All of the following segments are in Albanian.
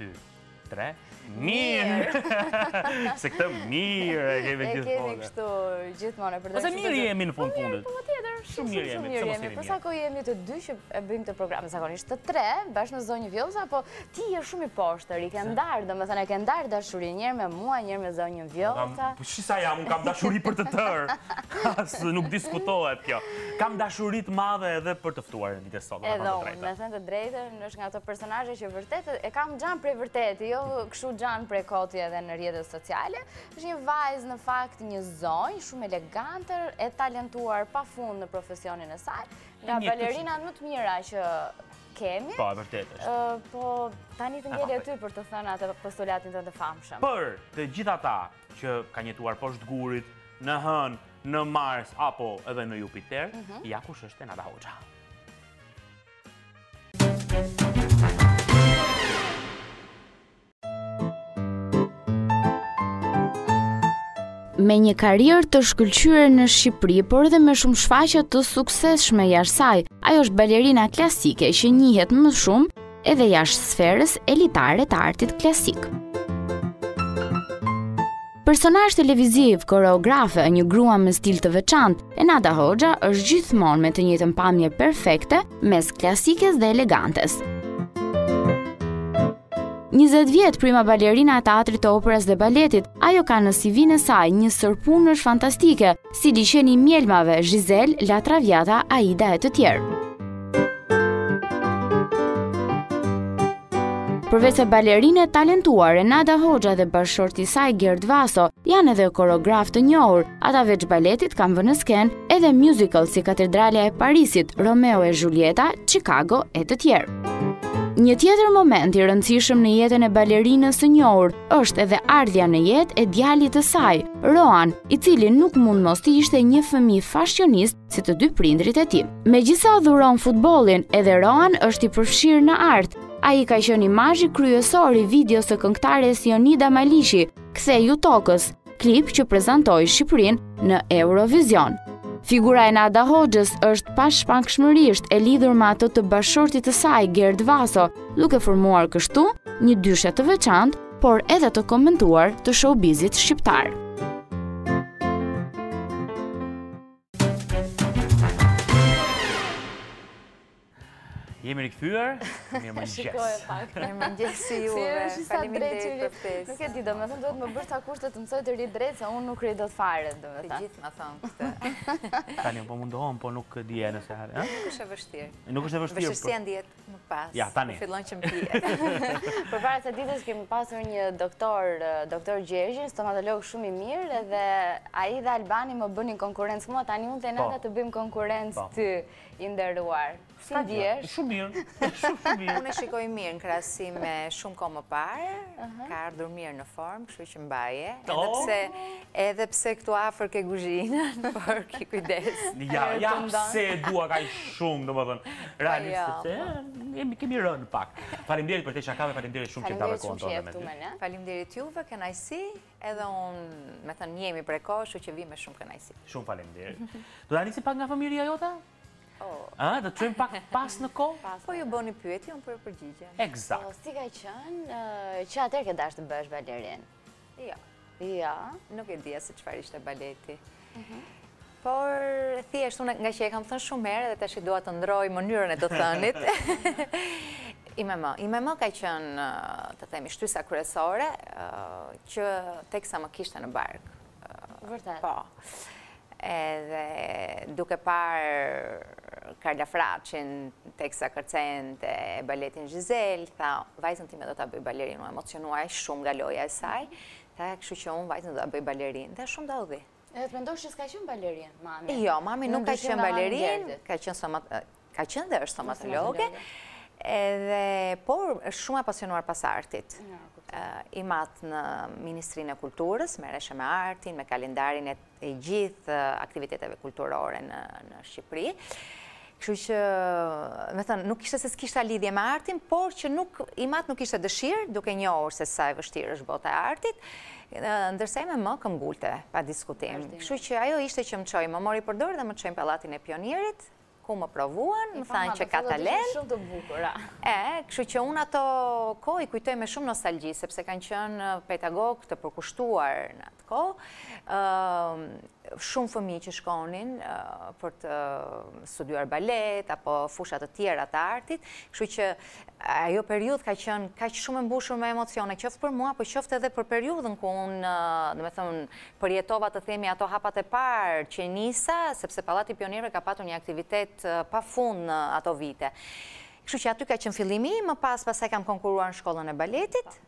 Institute. tre. Mirë! Se këtë mirë e kemi gjithë mëne. E kemi kështu gjithë mëne. Ose mirë jemi në fundë fundët. Po mirë, më po po tjetër. Shumë mirë jemi. Shumë mirë jemi. Përsa po ko jemi të dy që e bëjmë të programë. Zakonisht të tre, bashkë në zonjë vjoza, po ti e shumë i poshtë, i ke ndarë, dhe më thënë e ke ndarë dashuri njërë me mua, njërë me zonjë vjoza. Kam të madhe edhe për tëftuar në vitës sotë. Edo, me thënë të drejtër, është nga të personaje që vërtetë, e kam gjanë prej vërtet, jo ndodhë këshu gjanë prej koti edhe në rjetës sociale, është një vajzë në fakt një zonjë, shumë elegantër, e talentuar pa fund në profesionin e saj, nga balerinat më të mira që kemi. Po, e vërtet është. Po, ta një të ngele ty për të thëna të postulatin të në të famshëm. Për të gjitha ta që ka njëtuar poshtë gurit, në hën, në Mars, apo edhe në Jupiter, mhm. ja kush është e Nada Hoxha. Thank you. me një karrierë të shkëlqyer në Shqipëri, por edhe me shumë shfaqje të suksesshme jashtë saj. Ajo është balerina klasike që njihet më shumë edhe jashtë sferës elitare të artit klasik. Personazh televiziv, koreografe, një grua me stil të veçantë, Enada Hoxha është gjithmonë me të njëjtën pamje perfekte mes klasikes dhe elegantes. 20 vjetë prima balerina e teatrit të operas dhe baletit, ajo ka në sivinë e saj një sërpunësh fantastike, si disheni mjelmave Gizel, La Traviata, Aida e të tjerë. Përvese balerine talentuar, Renata Hoxha dhe saj Gerd Vaso janë edhe koreograf të njohur, ata veç baletit kam vë në sken edhe musical si Katedralja e Parisit, Romeo e Julieta, Chicago e të tjerë. Një tjetër moment i rëndësishëm në jetën e balerinës së njohur është edhe ardhja në jetë e djalit të saj, Roan, i cili nuk mund mos të ishte një fëmijë fashionist si të dy prindrit e tij. Megjithëse adhuron futbollin, edhe Roan është i përfshirë në art. Ai ka qenë imazhi kryesor i videos së këngëtares Jonida Malishi, u tokës, klip që prezantoi Shqipërinë në Eurovision. Figura e Nada Hoxhës është pashpankshmërisht e lidhur me atë të bashortit të saj Gerd Vaso, duke formuar kështu një dyshe të veçantë, por edhe të komentuar të showbizit shqiptarë. Jemi rikëthyër, mirë më njësë. Shikoj e pak, mirë më njësë si juve. Si e është i sa drejtë Nuk e ti, do me thëmë, duhet më bërë të akushtë të të mësoj të rritë drejtë, se unë nuk rritë do të fare, do me thëmë. Të gjithë më thëmë këtë. Tani, po mundohëm, po nuk dje në se harë. Nuk është e vështirë. Nuk është e vështirë. Vështirësia po. ndjetë më pas. Ja, tani. Fillon që më pije. Për i ndërruar. Si ndjesh? Shumë mirë, shumë mirë. Unë e shikoj mirë në krasi me shumë komë më parë, ka ardhur mirë në formë, këshu që mbaje. Edhe pse këtu afer ke guzhinën, por ki kujdes. Ja, ja pse dua ka i shumë, do më dhënë. Rani, se të të, kemi rënë pak. Falim dirit për te qakave, falim dirit shumë që ndave kohën të dhe me të. Falim dirit juve, edhe unë, me thënë, njemi preko, shu që vi me shumë kënajsi. Shumë falim dirit. Do da njësi pak nga familia jota? Dhe të qëmë pak pas në kohë? Po ju bëni pyet, po ju më për përgjitja. Exact. Po, si ka qënë, që atër ke ashtë të bësh balerin? Ja. Jo. Ja, jo? nuk e dhja se qëfar ishte baleti. Mhm. Por, thjeshtu nga që e kam thënë shumë herë dhe të shkidoa të ndroj mënyrën e të thënit. ime më, ime më ka qënë, të themi, shtysa kërësore, që teksa më kishtë në barkë. Vërtet. Po. Po edhe duke parë kardafraqin, teksa kërcend e baletin Gjizel, tha, vajzën ti me do të bëj balerin, u emocionuaj shumë nga loja e saj, tha, këshu që unë vajzën do të bëj balerin, dhe shumë do dhe. E të që s'ka qënë balerin, mami? Jo, mami nuk ka qënë balerin, ka qënë dhe është somatologe, edhe, por, shumë apasionuar pas artit. Eh, i matë në Ministrinë e Kulturës, me reshe me artin, me kalendarin e gjithë eh, aktiviteteve kulturore në Shqipëri. Kështu që, me thënë, nuk ishte se s'kishtë a lidhje me artin, por që nuk, i matë nuk ishte dëshirë, duke një orë se sa e vështirë është bota artit, eh, ndërsej me më këmgullte pa diskutim. Kështu që ajo ishte që më qojë më mori përdojë dhe më qojë në palatin e pionirit, ku më provuën, më thanë që ka talent. Shumë të bukura. E, këshu që unë ato kohë i kujtoj me shumë nostalgji, sepse kanë qënë eh, petagog të përkushtuar në ko, ehm, shumë fëmi që shkonin eh, për të studuar balet, apo fushat të tjera të artit, kështu që eh, ajo periud ka qënë, ka që shumë mbushur me emocione, qëftë për mua, për po qëftë edhe për periudën ku unë, eh, dhe me thëmë, përjetova të themi ato hapat e parë që njësa, sepse Palati Pionirëve ka patur një aktivitet pa fund në ato vite. Kështu që aty ka qënë fillimi, më pas pasaj kam konkuruar në shkollën e baletit,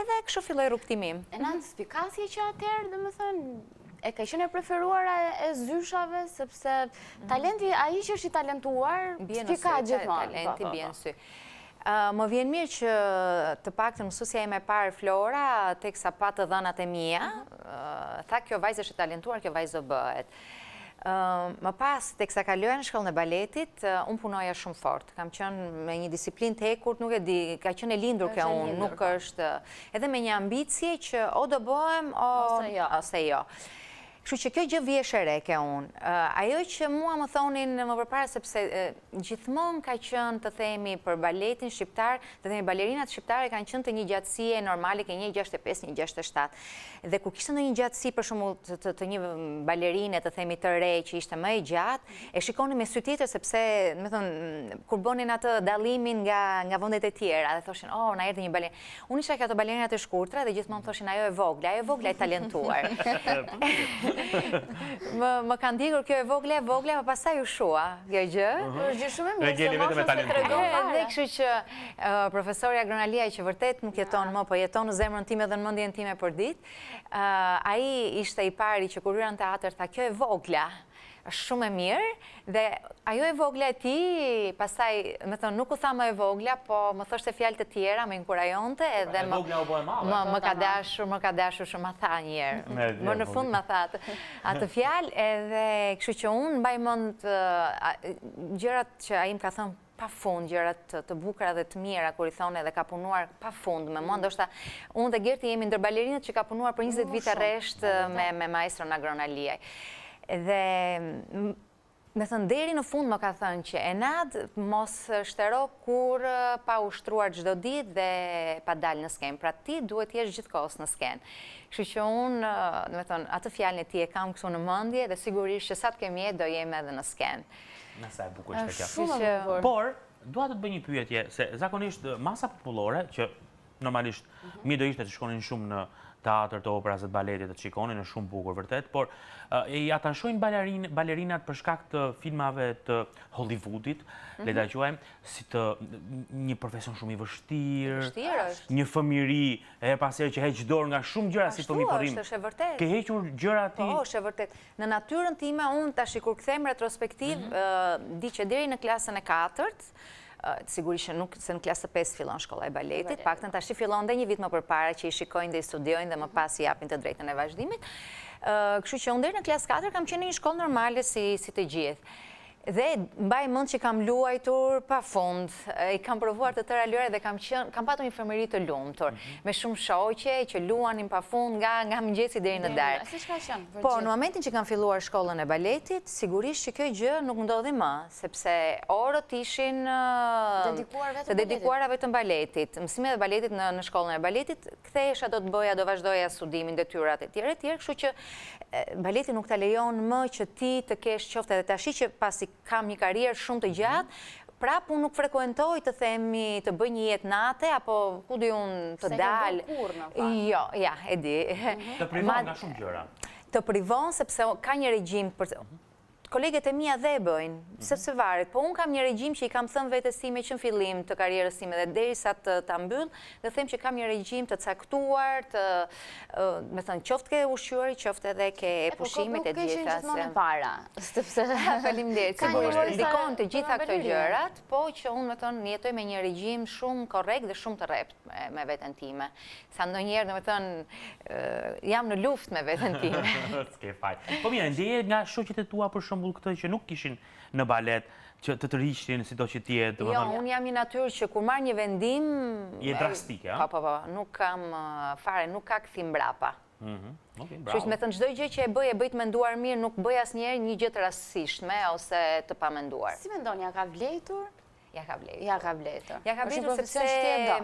edhe e këshu filloj rukëtimim. E në në spikasje që atërë, dhe më thënë, e ka qenë e preferuara e zyshave, sepse mhm. talenti, a i që është i talentuar, spika gjithmonë. Talenti po, po, bjenë po. sy. Më vjenë mirë që të pak të mësusja e me parë Flora, tek sa patë dhënat e mija, mhm. tha kjo vajzë është i talentuar, kjo vajzë Kjo vajzë do bëhet. Ehm, më pas, të kësa kaluja në shkollë në baletit, eh, unë punoja shumë fort. Kam qënë me një disiplin të ekurt, nuk e di, ka qënë e lindur ke unë, nuk po. është... Eh, edhe me një ambicje që o do bohem, o... Ose jo. Ose jo. Kështu që kjo gjë vjeshere ke unë. Ajo që mua më thonin më përpara, sepse gjithmonë ka qënë të themi për baletin shqiptar, të themi balerinat shqiptare kanë qënë të një gjatësie normali, ke një 65, një 67. Dhe ku kishtë në një gjatësi për shumë të një balerine, të themi të rej, që ishte më i gjatë, e shikoni me sytitër, sepse, me thonë, kur bonin atë dalimin nga vëndet e tjera, dhe thoshin, oh, na erdi një balerin. Unë isha këto balerinat e shkurtra, dhe gjithmonë thoshin, ajo e vogla, ajo e vogla e talentuar. Më më kanë ndjekur kjo e vogle, e vogla, po pastaj u shua kjo gjë. Mhm. Është gjë shumë e mirë. e jemi vetëm talentuar. Dhe kështu që profesori Agronalia që vërtet nuk jeton më, po jeton në zemrën time dhe në mendjen time për ditë. Ai ishte i pari që kur hyran teatër tha kjo e vogla, është shumë e mirë, dhe ajo e vogla e ti, pasaj, me thonë, nuk u tha më e vogla, po më thoshtë e fjallë të tjera, me inkurajonte, jonte, po, edhe më ka dashur, më ka dashur shumë a tha njerë, Më në fund më tha atë fjallë, edhe këshu që unë, mbaj mund, gjërat që a im ka thonë, pa fund, gjërat të bukra dhe të mira, kur i thonë edhe ka punuar pa fund, me mund, është ta, unë dhe Gerti jemi ndër balerinët që ka punuar për 20 vite reshtë me maestro në agronalijaj dhe me thënë deri në fund më ka thënë që Enad mos shtero kur pa ushtruar gjdo dit dhe pa dalë në skenë, pra ti duhet gjithë kohës në skenë. Kështë që unë, me thënë, atë fjalën e ti e kam këtu në mëndje dhe sigurisht që sa të kemi e do jemi edhe në skenë. Nësa e bukur që ka Por, duhet të bëj një pyetje, se zakonisht masa populore, që normalisht mhm. mi do ishte të shkonin shumë në teatr, të operas dhe baletit të qikonin, e shumë bukur vërtet, por i atanshojnë balerinat për shkak të filmave të Hollywoodit, mhm. le ta quaj, si të një profesion shumë i vështirë, një fëmiri, e pasirë që heqë dorë nga shumë gjëra si fëmi përrim. Ashtu po është, e vërtet. Ke heqër gjëra ti? Po, është, e vërtet. Në natyrën time, unë të kur këthejmë retrospektiv, mhm. uh, di që diri në klasën e katërt, sigurisht që nuk se në klasë 5 fillon shkolla e baletit, pak të në tashi fillon dhe një vit më përpara që i shikojnë dhe i studiojnë dhe më pas i apin të drejtën e vazhdimit. Këshu që ndërë në klasë 4 kam qenë një shkollë normale si të gjithë. Dhe mbaj mund që kam luajtur pa fund, i kam provuar të tëra lëre dhe kam patu një femëri të lumë, tërë, mhm. me shumë shoqe që luanin pa fund nga mëngjesi dhe i në darë. Si shka Po, në momentin që kam filluar shkollën e baletit, sigurisht që kjoj gjë nuk ndodhi ma, sepse orët ishin të dedikuar vetëm baletit. Mësime dhe baletit në shkollën e baletit, këthesha do të bëja, do vazhdoja studimin dhe tyrat e tjere, tjere, kështu që baletit nuk të lejon më që ti të kesh qofte dhe të ashi që pasi kam një karierë shumë të gjatë, mhm. pra punë nuk frekuentoj të themi të bëj një jetë nate, apo ku di unë të dalë. Se këmë kur në fa. Jo, ja, e di. Mhm. Të privon nga shumë gjëra. Të privon, sepse ka një regjim për... Mhm kolegët e mija dhe e bëjnë, sepse varet, po unë kam një regjim që i kam thëmë vetësime që në fillim të karjerësime dhe deri sa të ambyllë, dhe them që kam një regjim të caktuar, të, me thënë, qoftë ke ushqyëri, qoftë edhe ke pushimit e gjitha. E po, nuk e para, sepse... Falim dhe, që bërë, dikon të gjitha këtë gjërat, po që unë, me thënë, njetoj me një regjim shumë korek dhe shumë të rept me vetën time. Sa ndonjëherë, më thënë, jam në luft me vetën time. Ske faj. Po mire, ndjeje nga shoqet e tua për shumë shembul këto që nuk kishin në balet, që të të rishtin, si do që tjetë. Jo, unë jam i natyrë që kur marrë një vendim... Je drastike, ha? Pa, po, pa, po, pa, po, nuk kam fare, nuk ka këthim brapa. Mhm, që është me të në gjdoj gjë që e bëj, e bëjt menduar mirë, nuk bëj asë njerë një gjëtë rasishtme ose të pa menduar. Si me ndonja, ka vlejtur? Ja ka bletë. Ja ka bletë. Ja ka bletë, sepse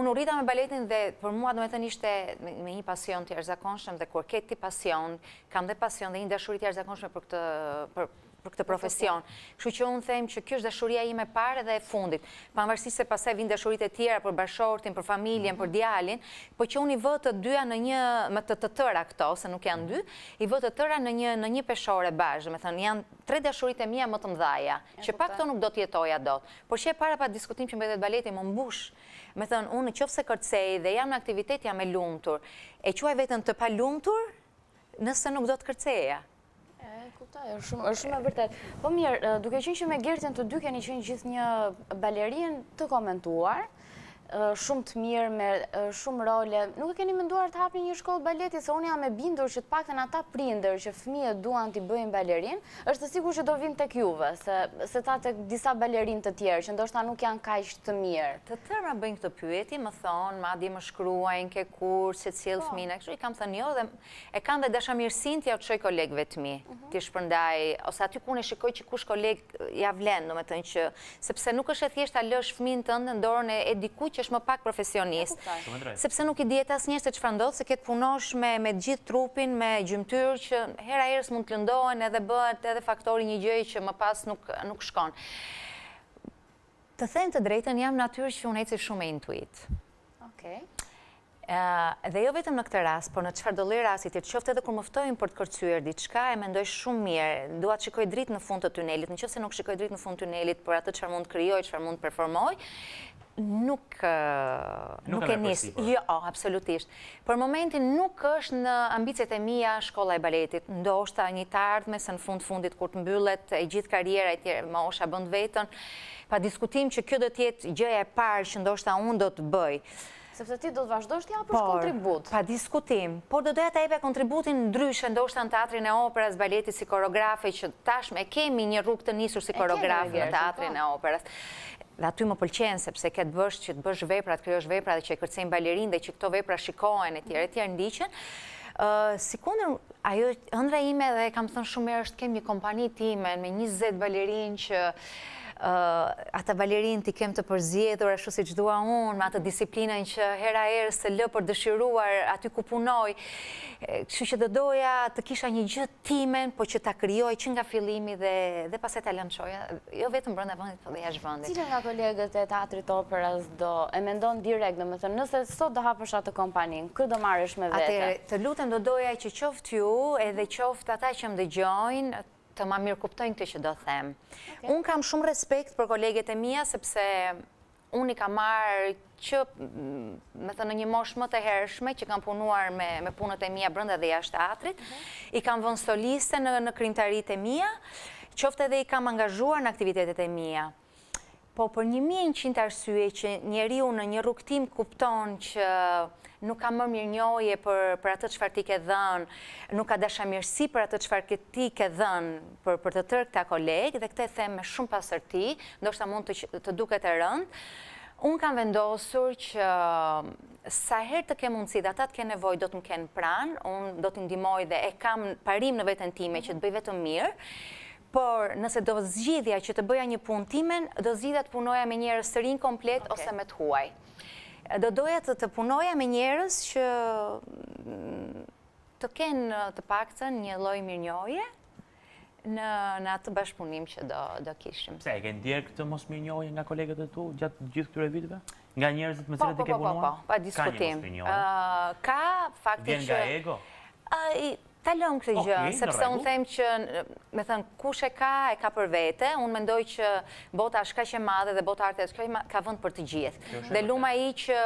unë rrita me baletin dhe për mua dhe me të njështë me një pasion të jërzakonshëm dhe kur ketë ti pasion, kam dhe pasion dhe një dashurit jërzakonshëm për këtë, për këtë profesion. Kështu që unë them që kjo është dashuria i me pare dhe e fundit. Pa më vërsi se pasaj vinë dashurit e tjera për bashortin, për familjen, mhm. për djalin, po që unë i vëtë të dyja në një, më të të tëra këto, se nuk janë dy, i vëtë të tëra në një peshore bashkë, me thënë janë tre dashurit e mija më të mdhaja, që pa këto nuk do të jetoja do. Por që e para pa diskutim që mbetet baleti më mbush, me thënë unë qofë se kërcej dhe jam në aktivitet jam e lumëtur, e quaj vetën të pa lumëtur, nëse nuk do të kërceja kuptaj, është shumë e bërtet. Po mirë, duke qenë që me gjerëtën të dy një qenë gjithë një balerien të komentuar, shumë të mirë, me shumë role. Nuk e keni mënduar të hapni një shkollë baleti, se unë jam e bindur që të pak të në ata prinder që fëmije duan të i bëjnë balerin, është të sigur që do vinë të kjuve, se ta të disa balerin të tjerë, që ndoshta nuk janë ishtë të mirë. Të tërë më bëjnë këtë pyeti, më thonë, ma di më shkruajnë ke kur, se cilë po. fëmine, e kështu i kam thënë jo, dhe e kam dhe dasha mirësin të ja të shoj kolegve të mi, mhm. të shpërndaj, ose aty ku në shikoj që kush koleg ja vlenë, sepse nuk është e thjesht lësh shfëmin të ndë dorën e diku që është më pak profesionist. Sepse nuk i dijet asë njështë e që ndodhë, se ketë punosh me gjithë trupin, me gjymëtyrë, që hera erës mund të lëndohen edhe bët, edhe faktori një gjëj që më pas nuk shkon. Të thejnë të drejten, jam natyrë që unë eci shumë e intuit. Okej. Dhe jo vetëm në këtë ras, por në qëfar dolej rasit, qëfte edhe kur mëftojnë për të kërcujer diqka, e mendoj shumë mirë, duat shikoj dritë në fund të tunelit, në qëfse nuk shikoj dritë në fund të tunelit, por atë qëfar mund të kryoj, mund të performoj, nuk e Nuk e njësë. Jo, oh, absolutisht. Për momentin nuk është në ambicet e mija shkolla e baletit. Ndo është një të ardhme, se në fund-fundit kur të mbyllet e gjithë karjera e tjere, ma është a bëndë vetën, pa diskutim që kjo do tjetë gjëja e parë që është a unë do të bëjë. Sepse ti do të vazhdojsh t'ja apërsh kontribut? Pa diskutim, por do doja t'ajpe kontributin ndryshë, ndoshtë në teatrin e operas, baletit si koreografi, që tashme kemi një rrug të njësur si koreografi në teatrin e po. operas dhe aty më pëlqenë, sepse këtë bësh që të bësh vepra, të kryosh vepra dhe që e kërcejnë balerin dhe që këto vepra shikohen e tjere, tjere ndiqen. Si kunder ajo, ëndra ime dhe kam thënë shumë e është kem një kompani time me 20 balerin që ata valerin t'i kem të përzjedhur, ashtu si që dua unë, me të disiplinën që hera erë se lë për dëshiruar, aty ku punoj, që që dë doja të kisha një gjithë timen, po që ta kryoj që nga filimi dhe paset ta lënqoja, jo vetë më brënda vëndit, po dhe jash vëndit. Cilën nga kolegët e teatrit operas do, e mendon direkt, dhe me thëmë, nëse sot do hapësha të kompanin, kërë do marrësh me vete? Atere, të lutëm do doja që qoftë ju, edhe qoftë ata që më dëgjojnë, të ma mirë kuptojnë këtë që do them. Unë kam shumë respekt për kolegjet e mija, sepse unë i kam marë që, me thë në një mosh më të hershme, që kam punuar me punët e mija brënda dhe jashtë atrit, i kam vënë soliste në krimtarit e mija, qofte dhe i kam angazhuar në aktivitetet e mija. Po, për 1100 arsye që njeri unë në një rukëtim kupton që nuk ka më mirë njoje për atë qëfar ti ke dhënë, nuk ka dasha mirësi për atë qëfar ti ke dhënë për të tërë këta kolegë, dhe këte me shumë pasër ti, ndoshta mund të duket e rëndë, unë kam vendosur që um, sa herë të ke mundësi dhe ata të ke nevoj, do të më kenë pranë, unë do të ndimoj dhe e kam parim në vetën time që të bëj vetëm mirë, por nëse do zgjidhja që të bëja një punë timen, do zgjidhja të punoja me njerës të rinë komplet ose me të huaj. Do doja të të punoja me njerës që mm, të kenë të pakëtën një loj mirë njoje, në atë bashkëpunim që do kishim. Se, e kënë djerë këtë mos mirë nga kolegët e tu, gjatë gjithë këture vitëve? Nga njerës të më po, cilët po, ke po, punuar? Po, po, po, pa diskutim. Ka një mos mirë njojë? Ka faktisht që... Vjen nga ego? Talëm këtë gjë, sepse unë them që, me thënë, kush e ka, e ka për vete, unë mendoj që bota është ka që madhe dhe bota artës ka vënd për të gjithë. Dhe luma i që,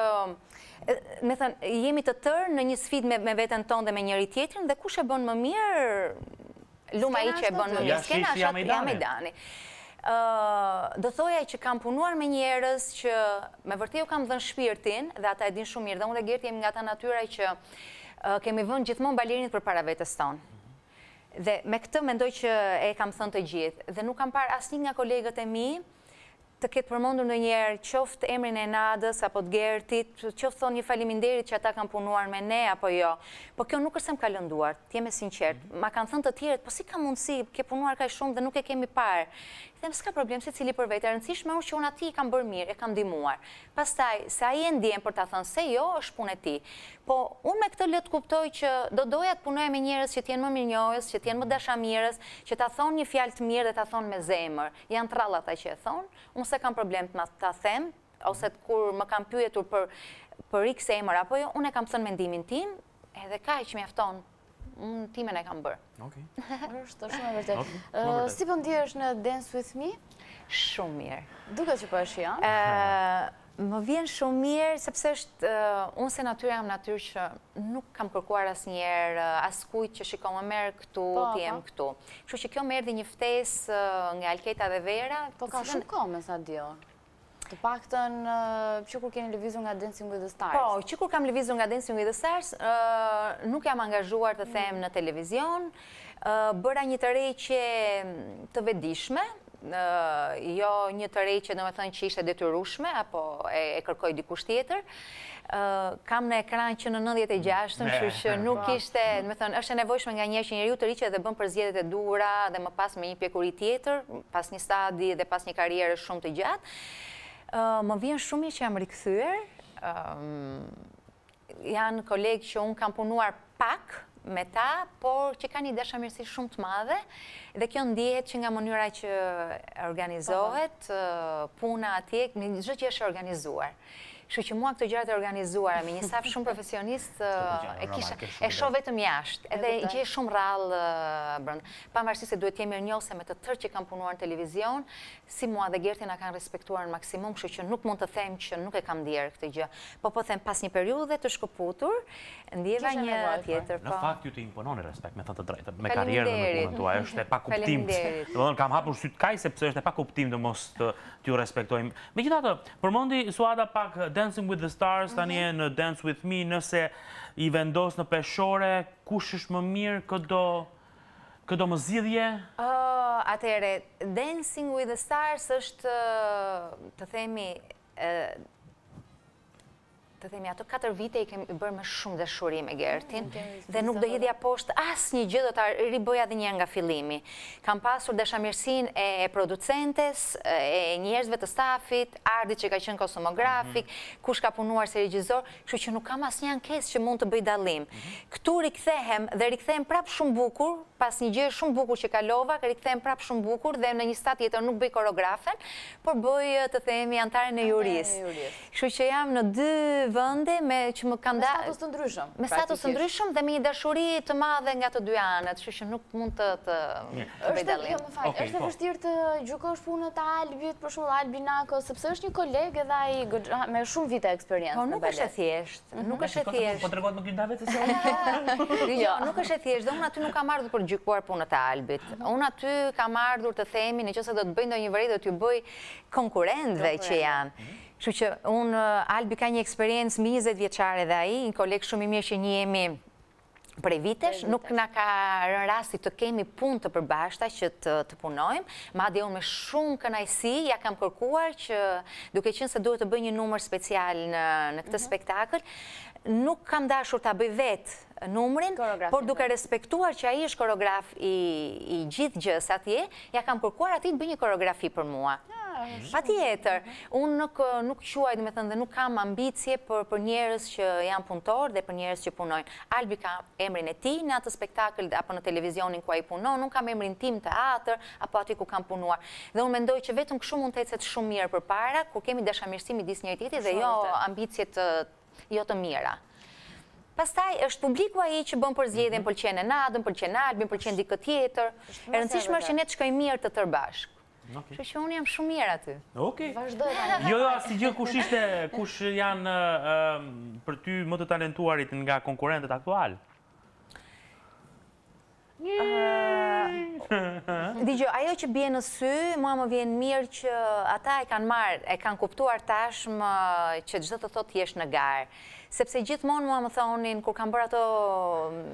me thënë, jemi të tërë në një sfit me vetën tonë dhe me njëri tjetërin, dhe kush e bënë më mirë, luma i që e bënë më mirë, skena është jam e dani. Do thoja që kam punuar me njerës që me vërti ju kam dhe në shpirtin dhe ata e din shumë mirë dhe unë dhe gjerët jemi nga ta që kemi vënë gjithmonë balirinit për para vetës tonë. Dhe me këtë mendoj që e kam thënë të gjithë. Dhe nuk kam parë asnjë nga kolegët e mi të ketë përmondur në njerë qoftë emrin e nadës apo të gertit, qoftë thonë një faliminderit që ata kam punuar me ne apo jo. Po kjo nuk është se më ka lënduar, tjeme sinqertë. Ma kanë thënë të tjerët, po si ka mundësi, ke punuar ka shumë dhe nuk e kemi parë them s'ka problem se cili për vetë e rëndësishme është që unë ati i kam bërë mirë, e kam dimuar. Pastaj, se a i e ndjen për të thënë se jo, është punë e ti. Po, unë me këtë letë kuptoj që do doja të punoj me njërës që t'jenë më mirë njojës, që t'jenë më dashamirës, që t'a thonë një fjalë të mirë dhe t'a thonë me zemër. Janë tralla ta që e thonë, unë se kam problem të t'a them, ose të kur më kam pyetur për, për x apo jo, unë e kam thënë mendimin tim, edhe ka i që mjafton unë mm, timen e kam bërë. Okej. Është shumë e vërtet. Si po është në Dance with Me? Shumë mirë. Duket që po e shijon. Ëh, më vjen shumë mirë sepse është unë se natyrë jam natyrë që nuk kam kërkuar asnjëherë askujt që shikoj më merë këtu, po, të jam po. këtu. Kështu që kjo më erdhi një ftesë nga Alketa dhe Vera. Po ka shumë ka me sa dio të në që kur keni levizu nga Dancing with the Stars? Po, që kur kam levizu nga Dancing with the Stars, nuk jam angazhuar të them mm. në televizion, bëra një të reqe mm, të vedishme, jo një të rej që do me thënë që ishte detyrushme, apo e kërkoj dikush tjetër. Kam në ekran që në 96, të më që nuk ishte, do me thënë, është e nevojshme nga një që një rju të rriqe dhe bëm për zjedet e dura dhe më pas me një pjekurit tjetër, pas një stadi dhe pas një karriere shumë të gjatë. Më vjen shumë i që jam rikëthyër, janë kolegë që unë kam punuar pak me ta, por që ka një desha mirësi shumë të madhe, dhe kjo ndihet që nga mënyra që po, po. organizohet, puna atjek, një gjithë që është organizuar. Shë që mua këtë gjërat e organizuara, me një saf shumë profesionist, e kisha, e sho vetëm jashtë, edhe i shumë rallë brëndë. Pa mërështi se duhet jemi njëllëse me të tërë që kam punuar në televizion, si mua dhe Gerti na kanë respektuar në maksimum, shë që nuk mund të them që nuk e kam djerë këtë gjë. Po po them pas një dhe të shkuputur, ndjeva një po. tjetër. Po. Në fakt ju të imponon e respekt, me thënë të drejtë, me karierën dhe me punën të Dancing with the Stars, tani mhm. e në Dance with Me, nëse i vendos në peshore, kush është më mirë këdo... Këdo më zidhje? Atere, Dancing with the Stars është, të themi, të themi ato 4 vite i kemi bërë më shumë dhe shurim e Gertin mm, dhe nuk do hidhja poshtë asë një gjithë do të riboja dhe njën nga filimi. Kam pasur dhe shamirësin e producentes, e njërzve të stafit, ardi që ka qenë kosomografik, mhm. kush ka punuar se regjizor, që që nuk kam asë një ankes që mund të bëj dalim. Mhm. Këtu rikëthehem dhe rikëthehem prapë shumë bukur, pas një gjithë shumë bukur që ka lova, rikëthehem prapë shumë bukur dhe në një stat jetër nuk bëj korografen, por bëj të themi antare në juris. Shë që jam në dy vëndi me që më kanë da... Me status të ndryshëm. Me pra, status të ndryshëm dhe me një dashuri të madhe nga të dy anët, që që nuk mund të të bejdalim. Êshtë të jo, po. vështirë të gjukosh punë të Albit, për shumë Albi Nako, sepse është një kolegë edhe i me shumë vite eksperiencë. Po, nuk është e thjeshtë. Mhm. Nuk është e po, thjeshtë. Po të regot më kjo të se? Jo, nuk është e thjeshtë. Dhe unë aty nuk kam ardhur për gjukuar punë të Albit. Unë aty kam ardhur të themi në që se do të bëjnë do një do të bëjnë konkurentve që janë. Mhm. Shë që unë, Albi ka një eksperiencë mizet vjeqare dhe aji, një kolegë shumë i mje që një jemi prej vitesh, nuk nga ka rën rasti të kemi pun të përbashta që të punojmë, ma dhe unë me shumë kënajsi, ja kam kërkuar që duke qënë se duhet të bëj një numër special në këtë mhm. spektakl, nuk kam dashur të bëj vetë numërin, por duke respektuar që aji është koreograf i gjithë gjës atje, ja kam kërkuar ati të bëj një koreografi për mua. Ja, ah, Mhm. Pa tjetër, unë nuk shuaj dhe me thënë dhe nuk kam ambicje për njerës që janë punëtor dhe për njerës që punojnë. Albi ka emrin e ti në atë spektakl apo në televizionin ku a i punon, unë kam emrin tim të atër apo aty ku kam punuar. Dhe unë mendoj që vetëm këshu mund të ecet shumë mirë për para, kur kemi dëshamirësimi disë njerë tjeti dhe jo ambicjet jo të mira. Pastaj është publiku a i që bën për zjedhen, mhm. për qenë e nadën, për qenë albin, për tjetër. E rëndësishmë është që ne të shkojmë mirë të tërbashkë. Shë që unë jam shumë mirë aty. Ok. Jo, jo, si gjithë kush ishte, kush janë për ty më të talentuarit nga konkurentet aktual? Ah. Dijë, ajo që bje në sy, mua më vjenë mirë që ata e kanë marë, e kanë kuptuar tashmë që gjithë të thotë jesh në garë. Sepse gjithë mua më thonin, kur kanë bërë ato mm,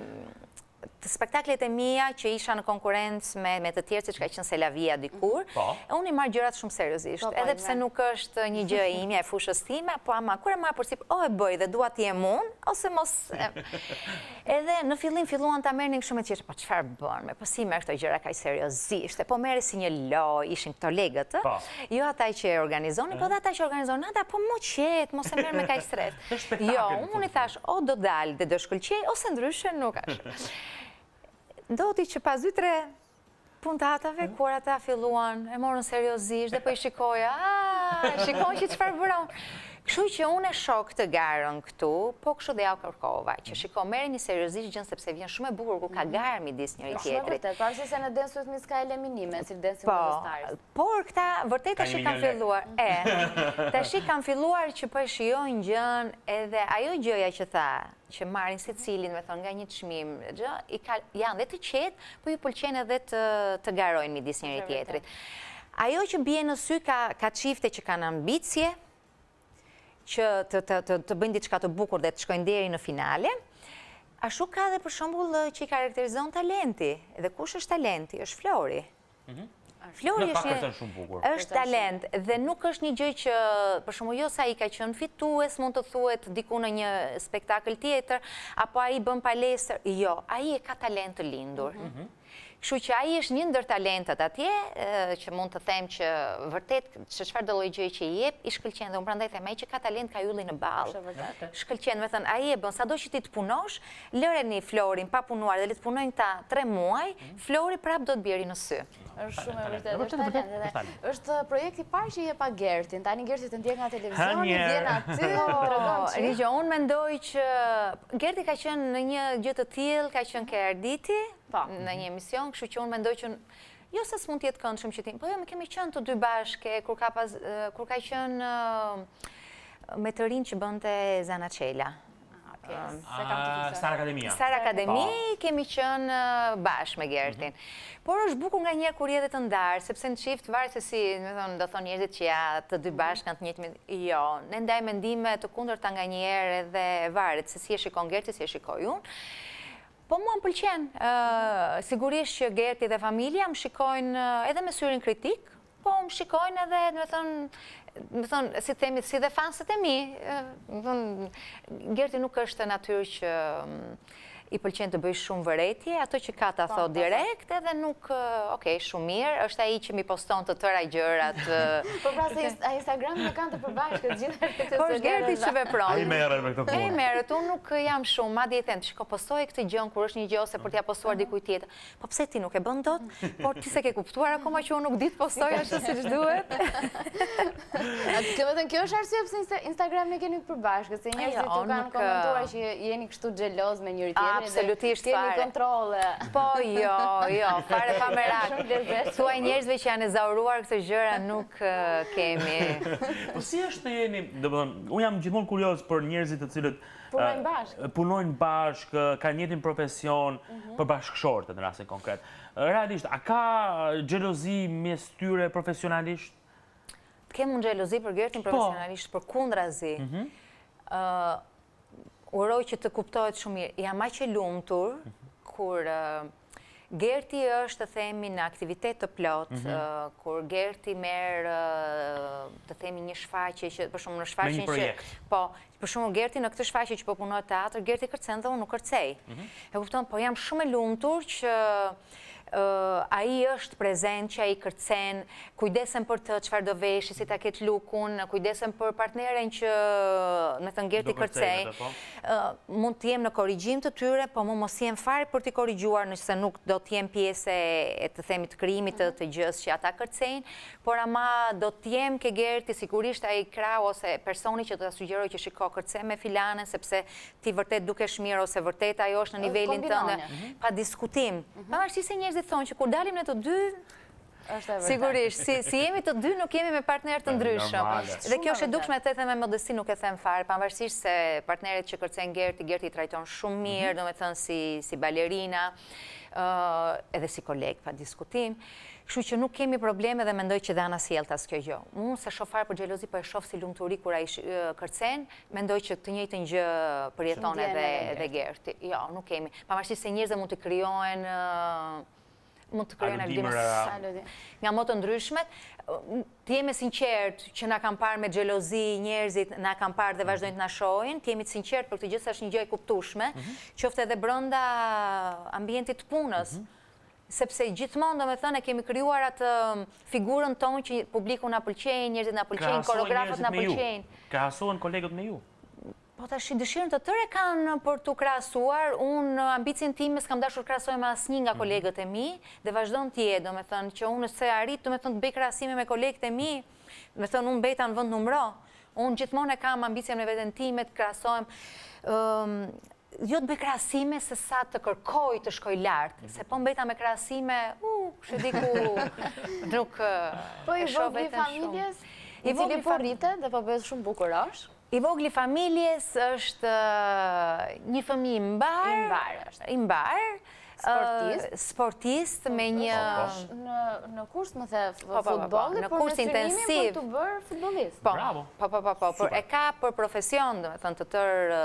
të spektaklet e mija që isha në konkurencë me të tjerë, që ka qënë Selavia dikur, mm, po. e unë i marë gjërat shumë seriosisht, po, po, edhe pse nuk është një gjë e imja, e fushës time, po ama, kur e marë përsi, o e bëj dhe duat jem mund, ose mos... Edhe në fillim, filluan të një shumë e qështë, po qëfar me, po si merë këto gjëra ka i seriosisht, po merë si një loj, ishin këto legët, jo ataj që e organizoni, po dhe ataj që e organizoni, po mu mos e merë me ka i sret. Jo, unë i thash, o do dalë dhe do shkullqej, ose ndryshën nuk ashtë. Ndoti që pas dy tre puntatave, kur ata filluan, e morën seriosisht, dhe për po i shikoja, a, ah, shikoj që që farë unë. Këshu që unë e shok të garën këtu, po këshu dhe au kërkova, që mhm. shiko, meri një seriosisht gjënë, sepse vjen shumë e burë ku ka mhm. garë mi disë njëri tjetëri. Shumë e vërtet, parësi se në Dance With Me s'ka eliminime, si Dance With The po, Stars. Por, këta, vërtet të shi kam filluar, mhm. e, të shi kam filluar që për po shiojnë gjënë, edhe ajo gjëja që tha, që marrin si cilin, me thonë, nga një të shmim, janë dhe të qetë, po ju të garojnë njëri Ajo që bje në sy ka qifte që kanë ambicje, që të bëjnë diçka të bukur dhe të shkojnë deri në finale. A shu ka dhe për shumbull që i karakterizon talenti? Dhe kush është talenti? është Flori. Mhm. Flori është talent dhe nuk është një gjë që për shumë jo sa i ka qënë fitues, mund të thuet diku në një spektakl tjetër, apo a i bën palesër, jo, a i e ka talent të lindur. Mhm. Mhm. Kështu që aji është një ndër talentat atje, që mund të them që vërtet, që qëfar dëlloj gjëj që i jep, i shkëlqen dhe unë brandaj them aji që ka talent ka julli në balë. Shkëllqen, me thënë, aji e bënë, sa do që ti të punosh, lëre një florin pa punuar dhe li të punojnë ta tre muaj, flori prap do të bjeri në sy. Êshtë projekti parë që i e pa Gertin, ta një Gertit të ndjek nga televizion, një djena të të po, rëgonë që... unë mendoj që ka në një të ka Po. në një mhm. emision, kështu që unë mendoj që jo se së mund tjetë këndë shumë ti po jo me kemi qënë të dy bashke, kur ka qënë me të rinë që bënte Zana Qela. Ah, Star ah, Akademia. Star Akademia, po. kemi qënë bashkë me Gjertin. Mhm. Por është buku nga një kur jetë të ndarë, sepse në qiftë varë se si, do thonë njerëzit që ja të dy bashkë të njëtë me... Jo, në ndaj mendime të kundër të nga njërë edhe varët, se si e shikon Gjertin, si e shikoj Po mua më pëlqen, sigurisht që gerti dhe familia më shikojnë edhe me syrin kritik, po më shikojnë edhe, me thonë, më thonë, si temi, si dhe fansët e mi, më thonë, gerti nuk është natyrë natyri që i pëlqen të bëj shumë vëretje, ato që ka të po, thot po, direkt, edhe nuk, oke, shumë mirë, është aji që mi poston të tëra i gjërat. Po pra se Instagram në kanë të përbashkë, të gjithë rritës e gjërë. Po është gerti që vepronë. A i merë me këtë punë. A i merë, tu nuk jam shumë, ma di e them, postoj këtë gjënë, kur është një gjë ose për t'ja postuar dikuj tjetë. Po pse ti nuk e bëndot, por ti se ke kuptuar akoma që unë nuk ditë postoj ashtë si që duhet. Kjo është arsio pëse Instagram me keni përbashkë, se njërë kanë komentuar që jeni kështu gjeloz me njëri tjetër, absolutisht fare. Kemi kontrole. Po, jo, jo, fare pa me rakë. Suaj njerëzve që janë e zauruar këse gjëra nuk kemi. Po si është të jeni, dhe bëdhëm, unë jam gjithmonë kurios për njerëzit të cilët Punojnë bashkë. Punojnë bashkë, ka njëtin profesion mhm. për bashkëshorët, në rrasën konkret. Realisht, a ka gjelozi mjes tyre profesionalisht? Të kemë në gjelozi për gjerëtin po. profesionalisht, për kundrazi. Mhm uroj që të kuptohet shumë mirë. Ja ma që lumtur kur gerti është të themi në aktivitet të plot, mhm. kur gerti merë të themi një shfaqe, për shumë në shfaqe një projekt. Po, për shumë gerti në këtë shfaqe që po punojtë të atër, gerti kërcen dhe unë nuk kërcej. Mhm. E kupton, po jam shumë e lumtur që a i është prezent që a i kërcen, kujdesen për të qëfar do veshë, si ta ketë lukun, kujdesen për partneren që në të ngerti kërcej, mund të jem në korrigjim të tyre, po mund mos jem farë për të korrigjuar nëse nuk do të jemë pjese të themit krimit të gjës që ata kërcen, por ama do të jem ke gerti, sigurisht a i kra ose personi që të sugjeroj që shiko kërce me filane, sepse ti vërtet duke shmirë ose vërtet ajo është në nivelin të pa diskutim. Mhm njerëzit thonë që kur dalim në të dy... Sigurisht, si jemi të dy nuk jemi me partner të ndryshëm Dhe kjo është e dukshme të ethe me modesti nuk e them farë Panvarsisht se partneret që kërcen Gerti, Gerti i trajton shumë mhm. mirë nuk e thënë si balerina edhe si kolegë pa diskutim Kështu që nuk kemi probleme dhe mendoj që dhana si jelta s'kjo gjë. Unë se shofar për gjelozi për po e shofë si lumë të uri kura i kërcen Mendoj që të njëjtë një për dhe Gerti Jo, nuk kemi Panvarsisht se njërë mund të kryojnë më të kryen Aldin Saludin. Nga më të ndryshmet, të jemi sinqert që na kam parë me gjelozi njerëzit, na kam parë dhe vazhdojnë të na të jemi të sinqert për të gjithë është një gjoj kuptushme, mhm. ofte edhe brënda ambientit punës, mhm. sepse gjithmonë, do me thënë, e kemi kryuar atë um, figurën tonë që publiku në pëlqenjë, njerëzit në pëlqenjë, koreografët në pëlqenjë. Ka hasohen kolegët me ju? Po të shi dëshirën të tëre kanë për të krasuar, unë ambicin time s'kam dashur krasuar me asë një nga mhm. kolegët e mi, dhe vazhdo në do me thënë që unë se arritë, do me thënë të bej krasime me kolegët e mi, me thënë unë bejta në vënd numro, unë gjithmonë e kam ambicin me vetën time të krasojmë, jo të bëj krasime se sa të kërkoj të shkoj lartë, se po mbeta me krasime, u, ku, nuk... Po i vogli familjes, i cili po dhe po shumë bukurash. I vogli familjes është një fëmi imbarë. Imbarë është. Imbarë. Sportist me po, po. një... Po, në kurs më the futbolit, në kurs intensiv. Në kurs intensiv. Po, po, po, po, po, Por e ka për profesion, dhe me thënë të tërë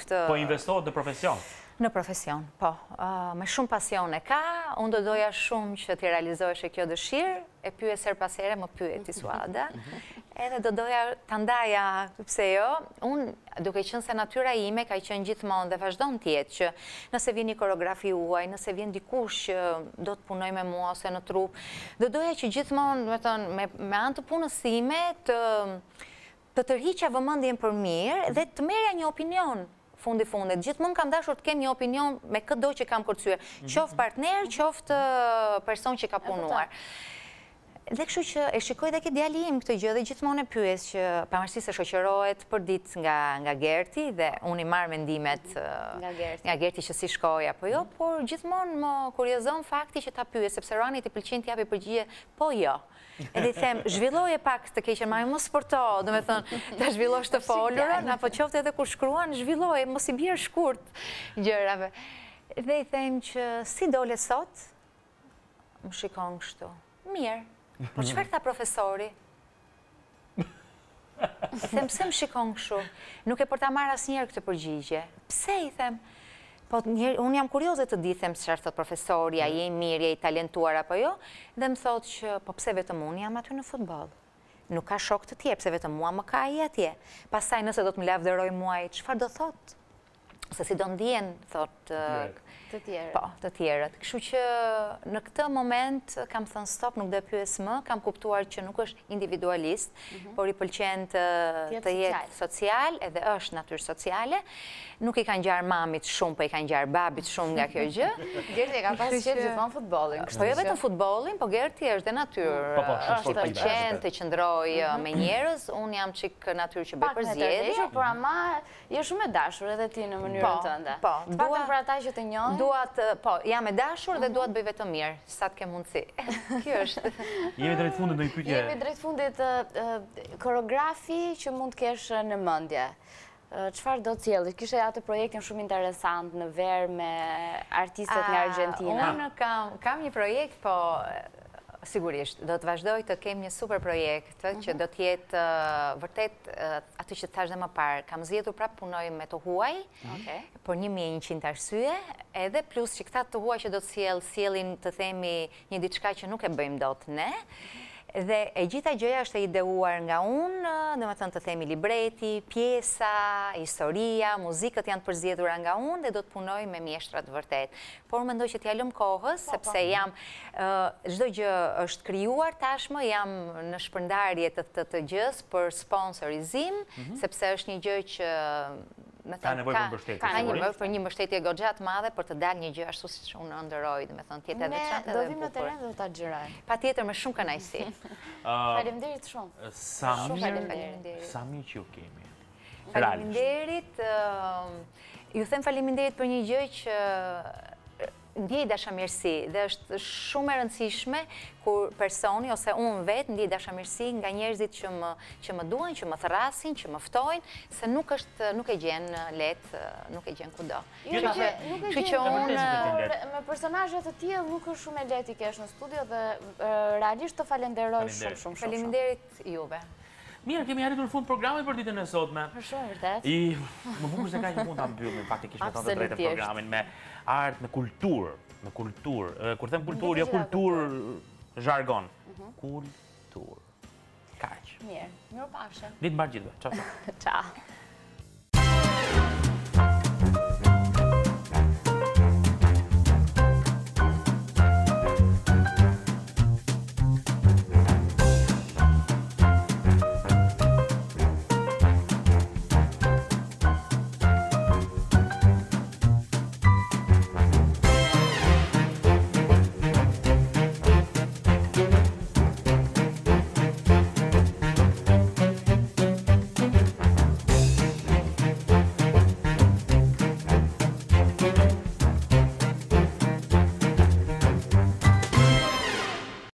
këtë... Po investohet në profesion? Në profesion, po. Me shumë pasion e ka, unë do doja shumë që t'i realizoheshe kjo dëshirë, e pyë e sërë pasere, më pyë e tisuada. Edhe do doja të ndaja, këpse jo, unë duke qënë se natyra ime ka i qënë gjithmonë dhe vazhdo në tjetë që nëse vjen koreografi uaj, nëse vjen dikush që do të punoj me mua ose në trup, do doja që gjithmonë me të me anë të punësime të të të rhiqa vëmëndjen për mirë dhe të merja një opinion fundi-fundet. Gjithmonë kam dashur të kem një opinion me këtë doj që kam kërcuje. Mhm. Qoftë partner, qoftë uh, person që ka punuar. Dhe kështu që e shikoj dhe këtë djalim këtë gjë dhe gjithmonë e pyes që përmërsisë e shoqërojt për ditë nga Gerti dhe unë i marë mendimet nga Gerti që si shkoja, po jo, por gjithmonë më kuriozon fakti që ta pyes, sepse rani të pëlqin të japi përgjie, po jo. Edhe i them, e pak të keqen majë më sporto, dhe me thënë, të zhvilloj të folurën, apo qofte edhe kur shkruan, zhvilloj, mos i bjerë shkurt gjërave. Dhe i them që si dole sot, më shikon kështu, mirë. Po qëfar tha profesori? Them, pëse më shikon këshu? Nuk e për ta marrë asë njerë këtë përgjigje. Pse i them? Po, unë jam kurioze të di, them, qërë thot profesoria, je i mirë, je i talentuar, apo jo? Dhe më thot që, po pëse vetëm unë jam aty në futbol? Nuk ka shok të tje, pëse vetëm mua më ka i atje? Pasaj nëse do të më lefderoj muaj, qëfar do thot? Se si do ndjen, thot... Të tjerët. Po, të tjerët. Këshu që në këtë moment kam thënë stop, nuk dhe pyes më, kam kuptuar që nuk është individualist, mhm. por i pëlqen të jetë social, edhe është naturë sociale. Nuk i kanë gjarë mamit shumë, për po i kanë gjarë babit shumë nga kjo gjë. Gerti e ka pas që të fanë futbolin. Po, jo vetë në futbolin, po gjerët është dhe naturë. Po, po, është të mhm. uh, pëlqen të qëndroj me n Jo shumë e dashur edhe ti në po, mënyrën të nda. Po, po. Të për ata që të njohë dua të, po, jam e dashur dhe dua të bëj vetëm mirë, sa të ke mundësi. Kjo është. Jemi drejt fundit në një pyetje. Jemi drejt fundit koreografi që mund të kesh në mendje. Qëfar do të Kështë Kishe atë projektin shumë interesant në verë me artistët nga Argentina? Unë kam, kam një projekt, po Sigurisht, do të vazhdoj të kem një super projekt mhm. që do tjetë uh, vërtet uh, aty që të dhe më parë. Kam zjetur prap punoj me të huaj, mhm. por 1100 arsye, edhe plus që këta të huaj që do të sjellin të themi një diçka që nuk e bëjmë do të ne, mhm. Dhe e gjitha gjëja është ideuar nga unë, dhe më thënë të themi libreti, pjesa, historia, muzikët janë përzjedhura nga unë dhe do të punoj me mjeshtrat vërtet. Por më ndoj që t'jallum kohës, po, po. sepse jam, gjdo gjë është kryuar tashmë, jam në shpërndarje të të gjës për sponsorizim, mhm. sepse është një gjë që ka nevojë për mbështetje. Ka nevojë për një mbështetje goxha të madhe për të dalë një gjë ashtu siç unë ëndëroj, domethënë tjetër veçantë edhe po. Ne do vim në terren dhe do ta Pa Patjetër me shumë kënaqësi. Faleminderit shumë. Sa mirë. Sa mirë që u kemi. Faleminderit. Ju them faleminderit për një gjë që ndjej dasha mirësi dhe është shumë e rëndësishme kur personi ose unë vetë ndjej dasha mirësi nga njerëzit që më duen, që më thrasin, që më ftojnë, se nuk është, nuk e gjenë letë, nuk e gjenë kudo. do. Jo, nuk e gjenë, me personajët të tje nuk është shumë e letë i keshë në studio dhe realisht të falenderoj shumë, shumë, shumë. Falenderit juve. Mirë, kemi arritur fund programit për ditën e sotme. Për shumë, vërtet. I, më bukur se ka një mund të ambyllë, faktikisht me tonë të drejtë programin, me artë, me kulturë, me kulturë. Kur them kulturë, jo kulturë, jargon. Kultur. Mhm. Kaqë. Mirë, mirë pafshë. Ditë më bërë gjithë, qa? Qa.